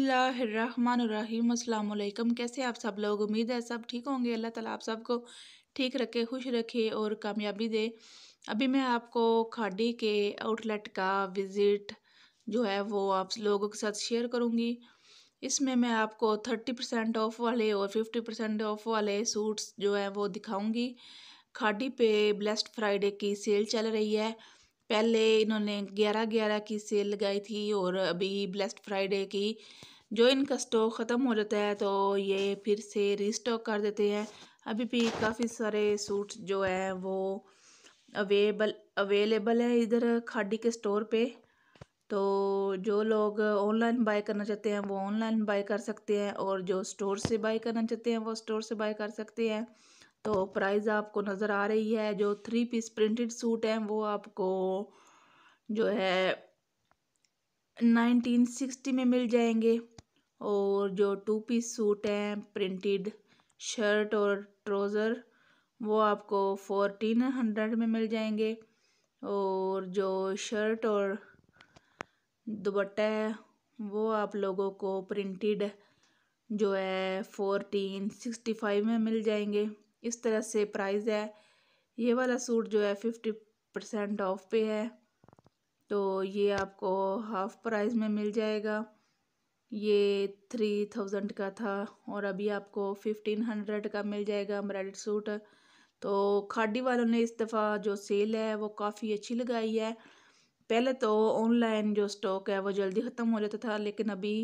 अस्सलाम वालेकुम कैसे आप सब लोग उम्मीद है सब ठीक होंगे अल्लाह ताला आप सबको ठीक रखे खुश रखे और कामयाबी दे अभी मैं आपको खाडी के आउटलेट का विज़िट जो है वो आप लोगों के साथ शेयर करूँगी इसमें मैं आपको थर्टी परसेंट ऑफ़ वाले और फिफ्टी परसेंट ऑफ़ वाले सूट्स जो है वो दिखाऊँगी खाडी पे ब्लेस्ट फ्राइडे की सेल चल रही है पहले इन्होंने ग्यारह ग्यारह की सेल लगाई थी और अभी ब्लेस्ट फ्राइडे की जो इनका स्टॉक ख़त्म हो जाता है तो ये फिर से रिस्टॉक कर देते हैं अभी भी काफ़ी सारे सूट जो है वो अवेबल अवेलेबल है इधर खाडी के स्टोर पे तो जो लोग ऑनलाइन बाय करना चाहते हैं वो ऑनलाइन बाय कर सकते हैं और जो स्टोर से बाय करना चाहते हैं वो स्टोर से बाय कर सकते हैं तो प्राइस आपको नज़र आ रही है जो थ्री पीस प्रिंटेड सूट हैं वो आपको जो है नाइनटीन सिक्सटी में मिल जाएंगे और जो टू पीस सूट हैं प्रिंटेड शर्ट और ट्रोज़र वो आपको फोर्टीन हंड्रेड में मिल जाएंगे और जो शर्ट और दुपट्टा है वो आप लोगों को प्रिंटेड जो है फ़ोरटीन सिक्सटी फाइव में मिल जाएंगे इस तरह से प्राइस है ये वाला सूट जो है फिफ्टी परसेंट ऑफ पे है तो ये आपको हाफ़ प्राइस में मिल जाएगा ये थ्री थाउजेंड का था और अभी आपको फिफ्टीन हंड्रेड का मिल जाएगा एम्ब्रॉयड सूट तो खाडी वालों ने इस दफ़ा जो सेल है वो काफ़ी अच्छी लगाई है पहले तो ऑनलाइन जो स्टॉक है वो जल्दी ख़त्म हो जाता था लेकिन अभी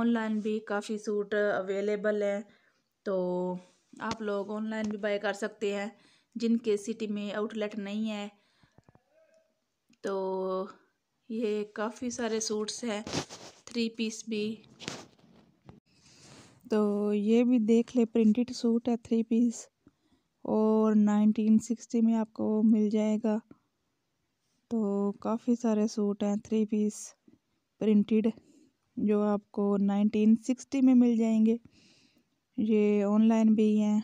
ऑनलाइन भी काफ़ी सूट अवेलेबल हैं तो आप लोग ऑनलाइन भी बाय कर सकते हैं जिनके सिटी में आउटलेट नहीं है तो ये काफ़ी सारे सूट्स हैं थ्री पीस भी तो ये भी देख ले प्रिंटेड सूट है थ्री पीस और नाइनटीन सिक्सटी में आपको मिल जाएगा तो काफ़ी सारे सूट हैं थ्री पीस प्रिंटेड जो आपको नाइनटीन सिक्सटी में मिल जाएंगे ये ऑनलाइन भी हैं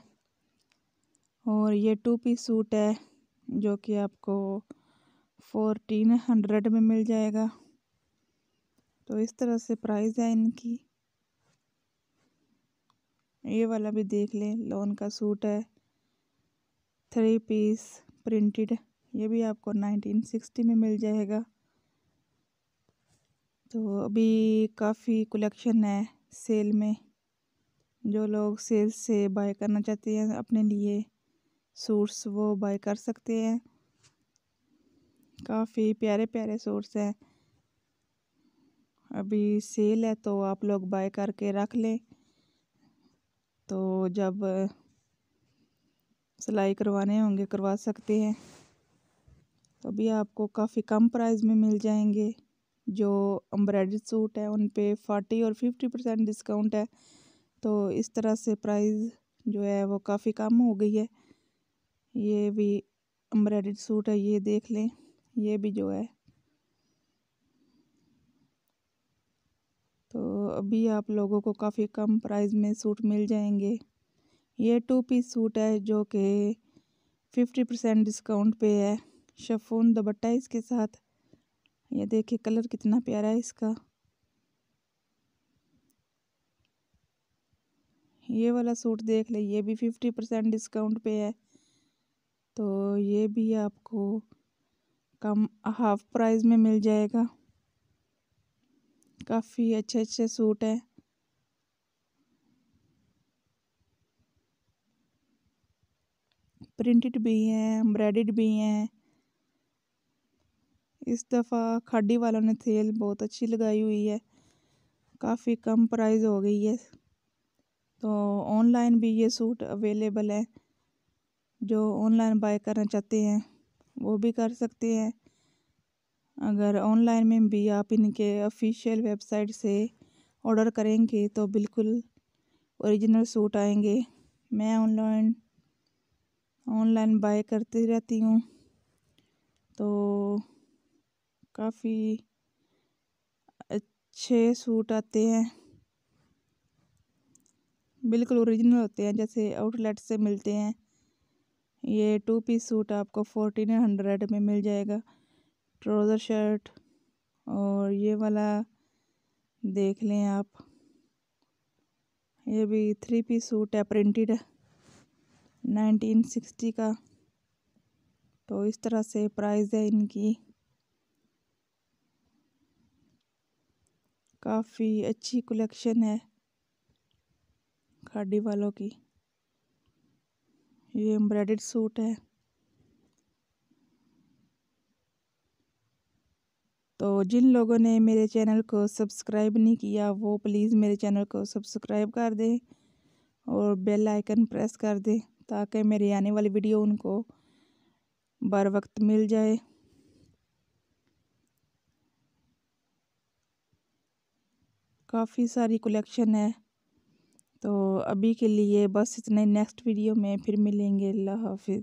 और ये टू पीस सूट है जो कि आपको फोर्टीन हंड्रेड में मिल जाएगा तो इस तरह से प्राइस है इनकी ये वाला भी देख लें लोन का सूट है थ्री पीस प्रिंटेड ये भी आपको नाइनटीन सिक्सटी में मिल जाएगा तो अभी काफ़ी कलेक्शन है सेल में जो लोग सेल्स से बाय करना चाहते हैं अपने लिए सूट्स वो बाय कर सकते हैं काफ़ी प्यारे प्यारे सूट्स हैं अभी सेल है तो आप लोग बाय करके रख लें तो जब सिलाई करवाने होंगे करवा सकते हैं तो अभी आपको काफ़ी कम प्राइस में मिल जाएंगे जो एम्ब्रॉड सूट है उन पे फोर्टी और फिफ्टी परसेंट डिस्काउंट है तो इस तरह से प्राइस जो है वो काफ़ी कम हो गई है ये भी एम्ब्रॉयड सूट है ये देख लें ये भी जो है तो अभी आप लोगों को काफ़ी कम प्राइस में सूट मिल जाएंगे ये टू पीस सूट है जो कि फिफ्टी परसेंट डिस्काउंट पे है शफून दुपट्टा इसके साथ ये देखिए कलर कितना प्यारा है इसका ये वाला सूट देख ले ये भी फिफ्टी परसेंट डिस्काउंट पे है तो ये भी आपको कम हाफ प्राइस में मिल जाएगा काफ़ी अच्छे अच्छे सूट हैं प्रिंटेड भी हैं एम्ब्रॉयड भी हैं इस दफ़ा खाडी वालों ने थेल बहुत अच्छी लगाई हुई है काफ़ी कम प्राइस हो गई है तो ऑनलाइन भी ये सूट अवेलेबल है जो ऑनलाइन बाय करना चाहते हैं वो भी कर सकते हैं अगर ऑनलाइन में भी आप इनके ऑफिशियल वेबसाइट से ऑर्डर करेंगे तो बिल्कुल ओरिजिनल सूट आएंगे मैं ऑनलाइन ऑनलाइन बाय करती रहती हूँ तो काफ़ी अच्छे सूट आते हैं बिल्कुल ओरिजिनल होते हैं जैसे आउटलेट से मिलते हैं ये टू पीस सूट आपको फोर्टीन हंड्रेड में मिल जाएगा ट्राउज़र शर्ट और ये वाला देख लें आप ये भी थ्री पीस सूट है प्रिंटेड नाइनटीन सिक्सटी का तो इस तरह से प्राइस है इनकी काफ़ी अच्छी कलेक्शन है खाडी वालों की ये एम्ब्रॉयडेड सूट है तो जिन लोगों ने मेरे चैनल को सब्सक्राइब नहीं किया वो प्लीज़ मेरे चैनल को सब्सक्राइब कर दें और बेल आइकन प्रेस कर दें ताकि मेरी आने वाली वीडियो उनको बर वक्त मिल जाए काफ़ी सारी कलेक्शन है तो अभी के लिए बस इतने नेक्स्ट वीडियो में फिर मिलेंगे अल्लाह हाफिज़